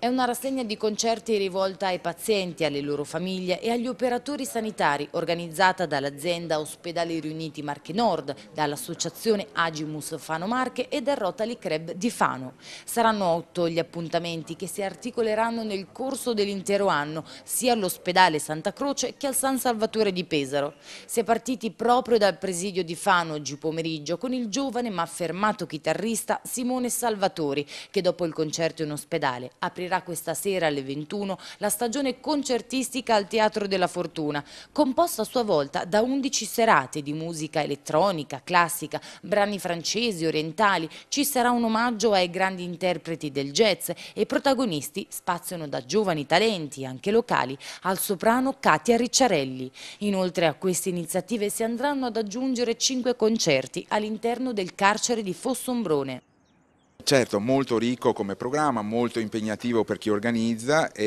È una rassegna di concerti rivolta ai pazienti, alle loro famiglie e agli operatori sanitari, organizzata dall'azienda Ospedali Riuniti Marche Nord, dall'associazione Agimus Fano Marche e dal Rotary Club di Fano. Saranno otto gli appuntamenti che si articoleranno nel corso dell'intero anno, sia all'ospedale Santa Croce che al San Salvatore di Pesaro. Si è partiti proprio dal presidio di Fano oggi pomeriggio con il giovane ma affermato chitarrista Simone Salvatori, che dopo il concerto in ospedale aprirà aprirà questa sera alle 21 la stagione concertistica al Teatro della Fortuna, composta a sua volta da 11 serate di musica elettronica, classica, brani francesi, orientali. Ci sarà un omaggio ai grandi interpreti del jazz e i protagonisti spaziano da giovani talenti, anche locali, al soprano Katia Ricciarelli. Inoltre a queste iniziative si andranno ad aggiungere 5 concerti all'interno del carcere di Fossombrone. Certo, molto ricco come programma, molto impegnativo per chi organizza, e,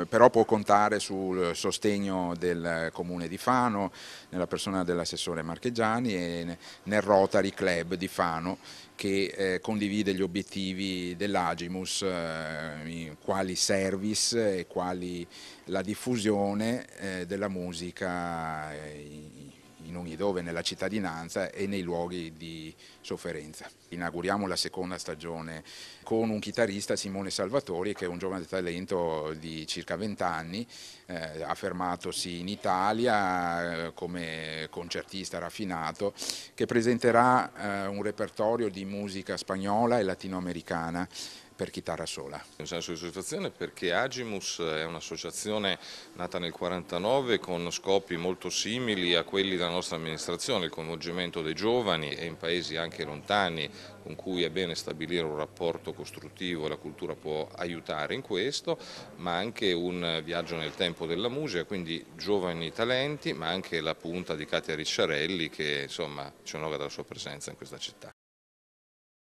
eh, però può contare sul sostegno del comune di Fano, nella persona dell'assessore Marchegiani e nel Rotary Club di Fano che eh, condivide gli obiettivi dell'Agimus, eh, quali service e quali la diffusione eh, della musica. Eh, in ogni dove, nella cittadinanza e nei luoghi di sofferenza. Inauguriamo la seconda stagione con un chitarrista Simone Salvatori che è un giovane talento di circa 20 anni, eh, affermatosi in Italia eh, come concertista raffinato, che presenterà eh, un repertorio di musica spagnola e latinoamericana per chitarra sola. Un senso di soddisfazione perché Agimus è un'associazione nata nel 49 con scopi molto simili a quelli della nostra amministrazione, il coinvolgimento dei giovani e in paesi anche lontani con cui è bene stabilire un rapporto costruttivo e la cultura può aiutare in questo, ma anche un viaggio nel tempo della musica, quindi giovani talenti, ma anche la punta di Katia Ricciarelli che insomma ci onora della sua presenza in questa città.